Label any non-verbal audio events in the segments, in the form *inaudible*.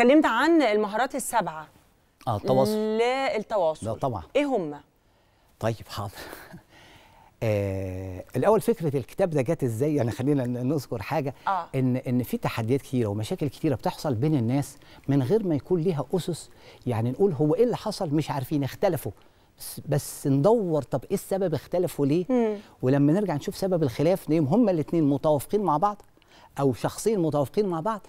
اتكلمت عن المهارات السبعه اه التواصل التواصل لا طبعا ايه هم طيب حاضر *laughs* آه الاول فكره الكتاب ده جت ازاي يعني خلينا نذكر حاجه آه. ان ان في تحديات كثيره ومشاكل كثيره بتحصل بين الناس من غير ما يكون ليها اسس يعني نقول هو ايه اللي حصل مش عارفين اختلفوا بس, بس ندور طب ايه السبب اختلفوا ليه مم. ولما نرجع نشوف سبب الخلاف نيم هما الاثنين متوافقين مع بعض او شخصين متوافقين مع بعض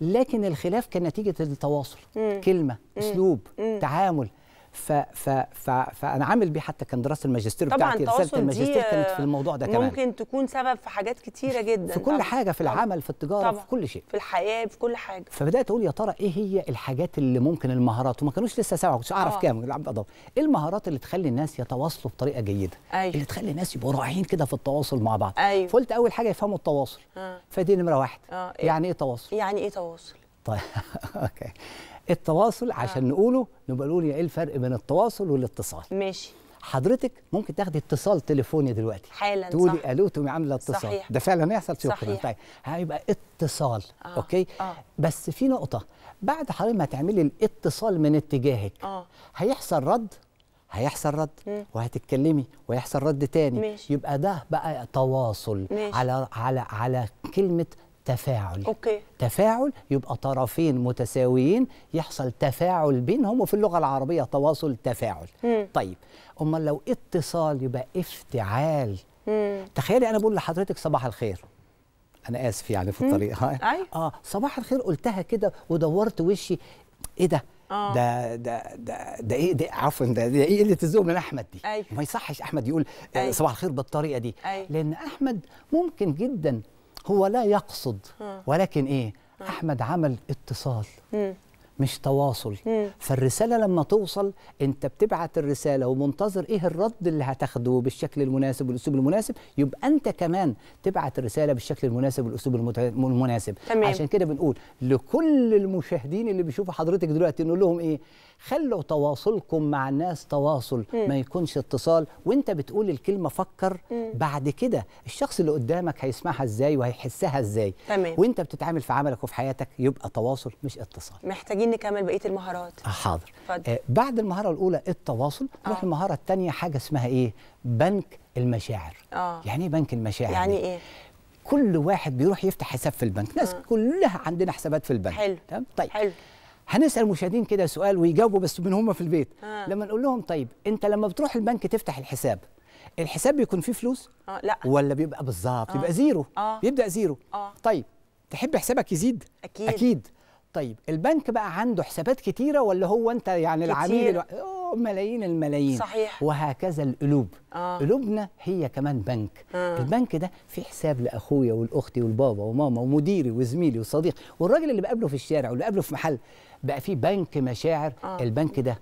لكن الخلاف كان نتيجه التواصل مم. كلمه مم. اسلوب مم. تعامل ف ف ف فانا عامل بيه حتى كان دراسه الماجستير بتاعتي رساله الماجستير كانت في الموضوع ده كمان ممكن تكون سبب في حاجات كتيره جدا في كل طبعًا. حاجه في العمل في التجاره طبعًا. في كل شيء في الحياه في كل حاجه فبدات اقول يا ترى ايه هي الحاجات اللي ممكن المهارات وما كانوش لسه سبعه كنتش اعرف آه. كام ايه المهارات اللي تخلي الناس يتواصلوا بطريقه جيده أيوه. اللي تخلي الناس يبقوا راعيين كده في التواصل مع بعض أيوه. فقلت اول حاجه يفهموا التواصل آه. فدي نمره واحد آه. إيه؟ يعني ايه تواصل يعني ايه تواصل طيب *laughs* اوكي التواصل آه. عشان آه. نقوله نبقى نقول ايه الفرق بين التواصل والاتصال ماشي حضرتك ممكن تاخدي اتصال تليفوني دلوقتي حالا تقولي صح. الو تقومي عامله اتصال صحيح. ده فعلا هيحصل شكرا طيب هيبقى اتصال آه. اوكي آه. بس في نقطه بعد حضرتك ما تعملي الاتصال من اتجاهك آه. هيحصل رد هيحصل رد مم. وهتتكلمي ويحصل رد تاني ماشي. يبقى ده بقى تواصل ماشي. على على على كلمه تفاعل أوكي. تفاعل يبقى طرفين متساويين يحصل تفاعل بينهم وفي اللغه العربيه تواصل تفاعل مم. طيب امال لو اتصال يبقى افتعال مم. تخيلي انا بقول لحضرتك صباح الخير انا اسف يعني في الطريق هاي. أيوه. اه صباح الخير قلتها كده ودورت وشي ايه ده آه. ده ده ده ده ايه ده عفوا ده ده ايه قله الذوق من احمد دي أيوه. ما يصحش احمد يقول آه، أي. أيوه. صباح الخير بالطريقه دي أي. أيوه. لان احمد ممكن جدا هو لا يقصد ولكن ايه احمد عمل اتصال مش تواصل فالرساله لما توصل انت بتبعت الرساله ومنتظر ايه الرد اللي هتاخده بالشكل المناسب والاسلوب المناسب يبقى انت كمان تبعت الرساله بالشكل المناسب والاسلوب المناسب تمام. عشان كده بنقول لكل المشاهدين اللي بيشوفوا حضرتك دلوقتي نقول لهم ايه خلوا تواصلكم مع الناس تواصل م. ما يكونش اتصال وانت بتقول الكلمه فكر م. بعد كده الشخص اللي قدامك هيسمعها ازاي وهيحسها ازاي تمام. وانت بتتعامل في عملك وفي حياتك يبقى تواصل مش اتصال محتاجين نكمل بقيه المهارات آه، حاضر آه بعد المهاره الاولى التواصل نروح آه. المهاره الثانيه حاجه اسمها ايه بنك المشاعر آه. يعني ايه بنك المشاعر يعني ايه كل واحد بيروح يفتح حساب في البنك ناس آه. كلها عندنا حسابات في البنك حلو طيب حلو هنسال المشاهدين كده سؤال ويجاوبوا بس من هم في البيت آه. لما نقول لهم طيب انت لما بتروح البنك تفتح الحساب الحساب بيكون فيه فلوس آه لا ولا بيبقى بالظبط آه. بيبقى زيرو آه. بيبدا زيرو آه. طيب تحب حسابك يزيد اكيد اكيد طيب البنك بقى عنده حسابات كتيره ولا هو انت يعني كتير. العميل ملايين الملايين صحيح وهكذا القلوب آه. قلوبنا هي كمان بنك آه. البنك ده في حساب لاخويا والاختي والبابا وماما ومديري وزميلي وصديق والراجل اللي بقابله في الشارع واللي بقابله في محل بقى في بنك مشاعر آه. البنك ده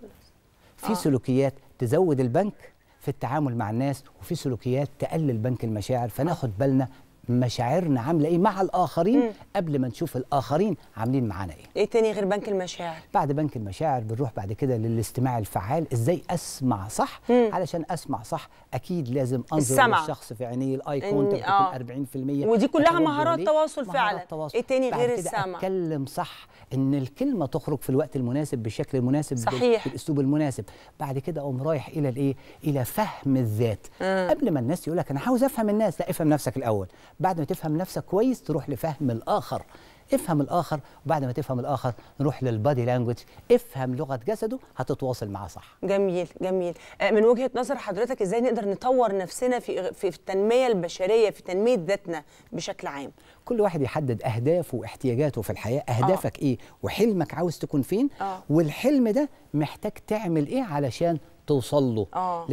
في آه. سلوكيات تزود البنك في التعامل مع الناس وفي سلوكيات تقلل بنك المشاعر فناخد بالنا مشاعرنا عامله ايه مع الاخرين مم. قبل ما نشوف الاخرين عاملين معانا ايه ايه تاني غير بنك المشاعر بعد بنك المشاعر بنروح بعد كده للاستماع الفعال ازاي اسمع صح مم. علشان اسمع صح اكيد لازم انظر السمع. للشخص في عينيه الاي كونتاكت تكون 40% ودي كلها مهارات تواصل فعلا ايه تاني غير السمع اتكلم صح ان الكلمه تخرج في الوقت المناسب بالشكل المناسب صحيح. بالاسلوب المناسب بعد كده اقوم رايح الى الايه الى فهم الذات مم. آه. قبل ما الناس يقول لك انا عاوز افهم الناس لا افهم نفسك الاول بعد ما تفهم نفسك كويس تروح لفهم الآخر افهم الآخر وبعد ما تفهم الآخر نروح للبادي لانجوج افهم لغة جسده هتتواصل معاه صح جميل جميل آه، من وجهة نظر حضرتك ازاي نقدر نطور نفسنا في في التنمية البشرية في تنمية ذاتنا بشكل عام كل واحد يحدد أهدافه واحتياجاته في الحياة آه. أهدافك آه. إيه وحلمك عاوز تكون فين آه. والحلم ده محتاج تعمل إيه علشان توصل له آه.